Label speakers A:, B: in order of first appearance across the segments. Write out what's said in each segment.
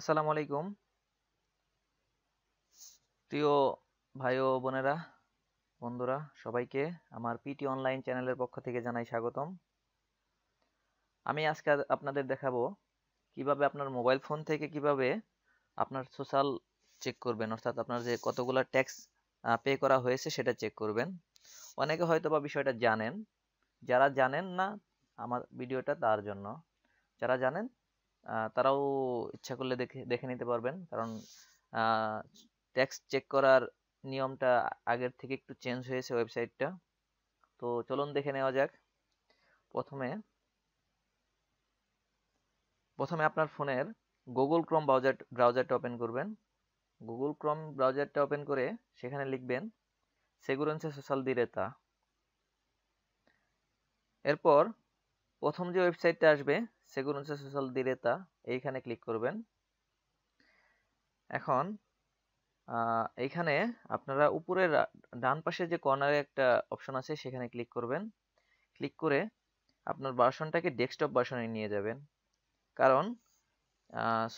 A: আসসালামু আলাইকুম প্রিয় ভাই ও বোনেরা বন্ধুরা সবাইকে আমার পিটি অনলাইন চ্যানেলের পক্ষ থেকে জানাই স্বাগতম আমি আজকে আপনাদের দেখাবো কিভাবে আপনার মোবাইল ফোন থেকে কিভাবে আপনার সোশ্যাল চেক করবেন অর্থাৎ আপনার যে কতগুলো ট্যাক্স পে করা হয়েছে সেটা চেক করবেন অনেকে হয়তো বা বিষয়টা জানেন যারা জানেন না আমার ভিডিওটা তার জন্য যারা জানেন তারাও ইচ্ছা করলে দেখে দেখে নিতে পারবেন কারণ ট্যাক্স চেক করার নিয়মটা আগের থেকে একটু চেঞ্জ হয়েছে ওয়েবসাইটটা তো চলুন দেখে নেওয়া যাক প্রথমে প্রথমে আপনার ফোনের গুগল ক্রোম ব্রাউজার ব্রাউজারটা ওপেন করবেন গুগল ক্রোম ব্রাউজারটা ওপেন করে সেখানে লিখবেন সেগুরেন্সে সোশ্যাল দিরেতা এরপর প্রথম যে ওয়েবসাইটটা আসবে হচ্ছে সোশ্যাল দিরেতা এইখানে ক্লিক করবেন এখন এইখানে আপনারা উপরে ডান পাশে যে কর্নারে একটা অপশন আছে সেখানে ক্লিক করবেন ক্লিক করে আপনার ভার্সনটাকে ডেস্কটপ ভার্সনে নিয়ে যাবেন কারণ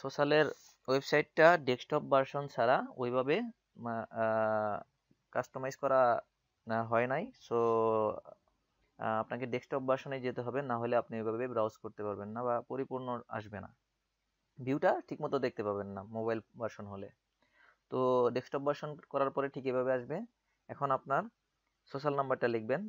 A: সোশ্যালের ওয়েবসাইটটা ডেস্কটপ ভার্সন ছাড়া ওইভাবে কাস্টমাইজ করা হয় নাই সো আপনাকে ডেস্কটপ ভার্সনে যেতে হবে না হলে আপনি এভাবে ব্রাউজ করতে পারবেন না বা পরিপূর্ণ আসবে না ভিউটা ঠিকমতো দেখতে পাবেন না মোবাইল ভার্সন হলে তো ডেস্কটপ ভার্সন করার পরে ঠিক এভাবে আসবে এখন আপনার সোশ্যাল নাম্বারটা লিখবেন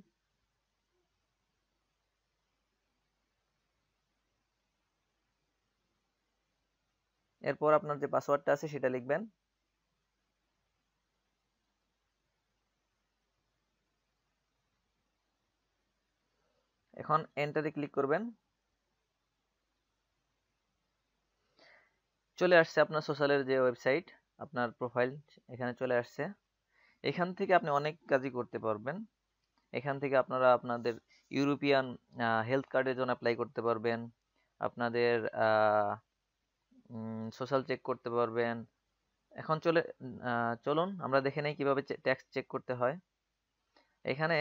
A: এরপর আপনার যে পাসওয়ার্ডটা আছে সেটা লিখবেন এখন এন্টারে ক্লিক করবেন চলে আসছে আপনার সোশ্যালের যে ওয়েবসাইট আপনার প্রোফাইল এখানে চলে আসছে এখান থেকে আপনি অনেক কাজই করতে পারবেন এখান থেকে আপনারা আপনাদের ইউরোপিয়ান হেলথ কার্ডের জন্য অ্যাপ্লাই করতে পারবেন আপনাদের সোশ্যাল চেক করতে পারবেন এখন চলে চলুন আমরা দেখে নেই কীভাবে ট্যাক্স চেক করতে হয় এখানে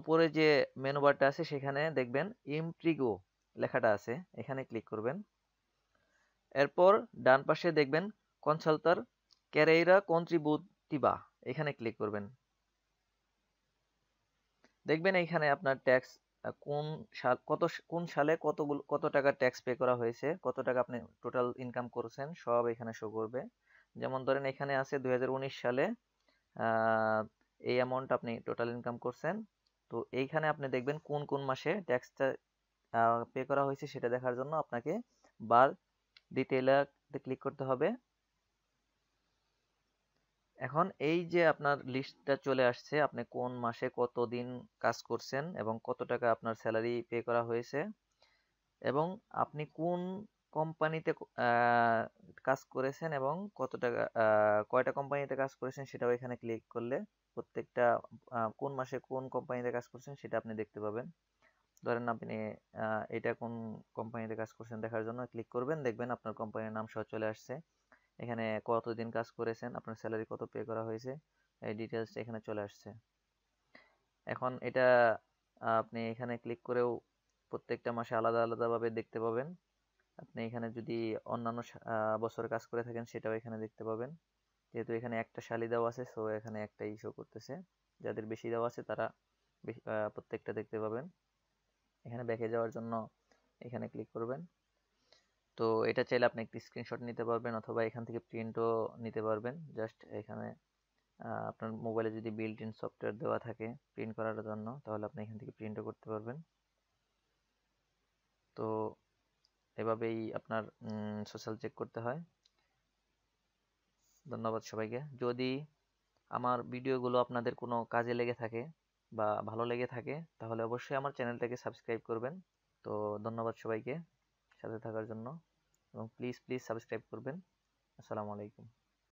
A: উপরে যে মেনু বারটা আছে সেখানে দেখবেন ইমপ্রিগো লেখাটা আছে এখানে ক্লিক করবেন এরপর ডান পাশে দেখবেন কনসালতার ক্যারেইরা কন্ট্রিবিউটিবা এখানে ক্লিক করবেন দেখবেন এখানে আপনার ট্যাক্স কোন সাল কত কোন সালে কতগুলো কত টাকা ট্যাক্স পে করা হয়েছে কত টাকা আপনি টোটাল ইনকাম করেছেন সব এখানে শো করবে যেমন ধরেন এখানে আছে দুই সালে এই অ্যামাউন্ট আপনি টোটাল ইনকাম করছেন তো এইখানে আপনি দেখবেন কোন কোন মাসে ট্যাক্সটা পে করা হয়েছে সেটা দেখার জন্য আপনাকে বার ডিটেলার ক্লিক করতে হবে এখন এই যে আপনার লিস্টটা চলে আসছে আপনি কোন মাসে কত দিন কাজ করছেন এবং কত টাকা আপনার স্যালারি পে করা হয়েছে এবং আপনি কোন কোম্পানিতে কাজ করেছেন এবং কত টাকা কয়টা কোম্পানিতে কাজ করেছেন সেটাও এখানে ক্লিক করলে প্রত্যেকটা কোন মাসে কোন কোম্পানিতে কাজ করছেন সেটা আপনি দেখতে পাবেন ধরেন আপনি এটা কোন কোম্পানিতে কাজ করছেন দেখার জন্য ক্লিক করবেন দেখবেন আপনার কোম্পানির নাম সহ চলে আসছে এখানে কতদিন কাজ করেছেন আপনার স্যালারি কত পে করা হয়েছে এই ডিটেলসটা এখানে চলে আসছে এখন এটা আপনি এখানে ক্লিক করেও প্রত্যেকটা মাসে আলাদা আলাদাভাবে দেখতে পাবেন আপনি এখানে যদি অন্যান্য বছর কাজ করে থাকেন সেটাও এখানে দেখতে পাবেন যেহেতু এখানে একটা শালি দেওয়া আছে সো এখানে একটা শো করতেছে যাদের বেশি দেওয়া আছে তারা প্রত্যেকটা দেখতে পাবেন এখানে ব্যাকে যাওয়ার জন্য এখানে ক্লিক করবেন তো এটা চাইলে আপনি একটি স্ক্রিনশট নিতে পারবেন অথবা এখান থেকে প্রিন্টও নিতে পারবেন জাস্ট এখানে আপনার মোবাইলে যদি বিল্ট ইন সফটওয়্যার দেওয়া থাকে প্রিন্ট করার জন্য তাহলে আপনি এখান থেকে প্রিন্টও করতে পারবেন তো এভাবেই আপনার সোশ্যাল চেক করতে হয় ধন্যবাদ সবাইকে যদি আমার ভিডিওগুলো আপনাদের কোনো কাজে লেগে থাকে বা ভালো লেগে থাকে তাহলে অবশ্যই আমার চ্যানেলটাকে সাবস্ক্রাইব করবেন তো ধন্যবাদ সবাইকে সাথে থাকার জন্য এবং প্লিজ প্লিজ সাবস্ক্রাইব করবেন আসসালামু আলাইকুম